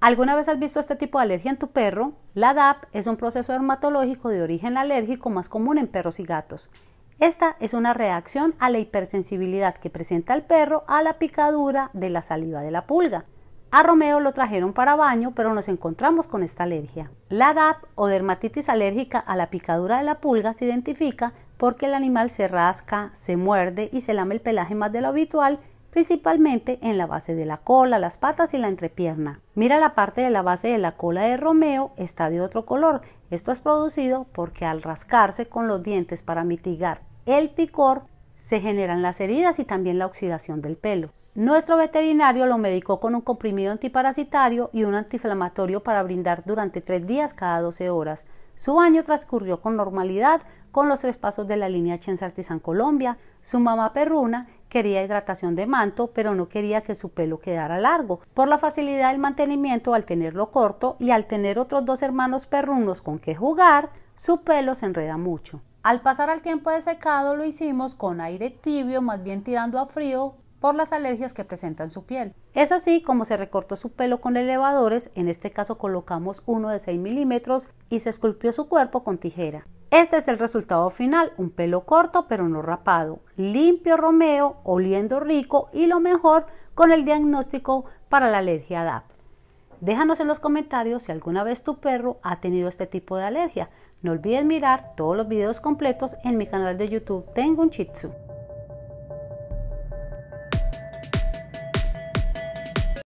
¿Alguna vez has visto este tipo de alergia en tu perro? La DAP es un proceso dermatológico de origen alérgico más común en perros y gatos. Esta es una reacción a la hipersensibilidad que presenta el perro a la picadura de la saliva de la pulga. A Romeo lo trajeron para baño, pero nos encontramos con esta alergia. La DAP o dermatitis alérgica a la picadura de la pulga se identifica porque el animal se rasca, se muerde y se lame el pelaje más de lo habitual principalmente en la base de la cola, las patas y la entrepierna. Mira la parte de la base de la cola de Romeo está de otro color. Esto es producido porque al rascarse con los dientes para mitigar el picor, se generan las heridas y también la oxidación del pelo. Nuestro veterinario lo medicó con un comprimido antiparasitario y un antiinflamatorio para brindar durante tres días cada 12 horas. Su año transcurrió con normalidad con los tres pasos de la línea Chensartisan Colombia. Su mamá perruna quería hidratación de manto, pero no quería que su pelo quedara largo. Por la facilidad del mantenimiento al tenerlo corto y al tener otros dos hermanos perrunos con que jugar, su pelo se enreda mucho. Al pasar al tiempo de secado lo hicimos con aire tibio, más bien tirando a frío, por las alergias que en su piel. Es así como se recortó su pelo con elevadores, en este caso colocamos uno de 6 milímetros y se esculpió su cuerpo con tijera. Este es el resultado final, un pelo corto pero no rapado, limpio Romeo, oliendo rico y lo mejor con el diagnóstico para la alergia DAP. Déjanos en los comentarios si alguna vez tu perro ha tenido este tipo de alergia. No olvides mirar todos los videos completos en mi canal de YouTube Tengo un Chitsu.